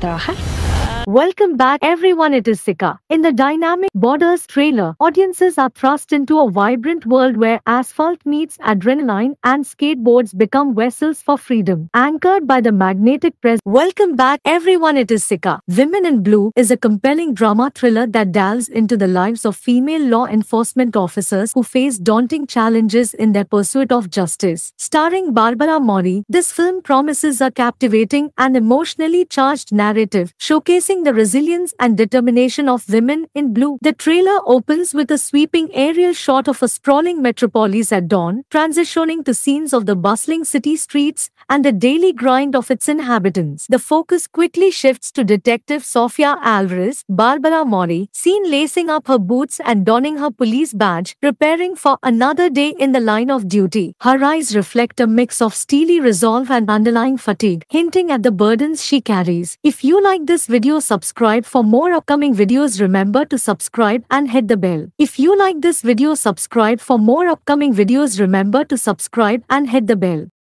trabajar. Ah, Welcome back everyone it is Sika. In the dynamic Borders trailer, audiences are thrust into a vibrant world where asphalt meets adrenaline and skateboards become vessels for freedom. Anchored by the magnetic press. Welcome back everyone it is Sika. Women in Blue is a compelling drama thriller that delves into the lives of female law enforcement officers who face daunting challenges in their pursuit of justice. Starring Barbara Mori, this film promises a captivating and emotionally charged narrative showcasing showing the resilience and determination of women in blue. The trailer opens with a sweeping aerial shot of a sprawling metropolis at dawn, transitioning to scenes of the bustling city streets and the daily grind of its inhabitants. The focus quickly shifts to Detective Sofia Alvarez, Barbara Mori, seen lacing up her boots and donning her police badge, preparing for another day in the line of duty. Her eyes reflect a mix of steely resolve and underlying fatigue, hinting at the burdens she carries. If you like this video, subscribe for more upcoming videos. Remember to subscribe and hit the bell. If you like this video, subscribe for more upcoming videos. Remember to subscribe and hit the bell.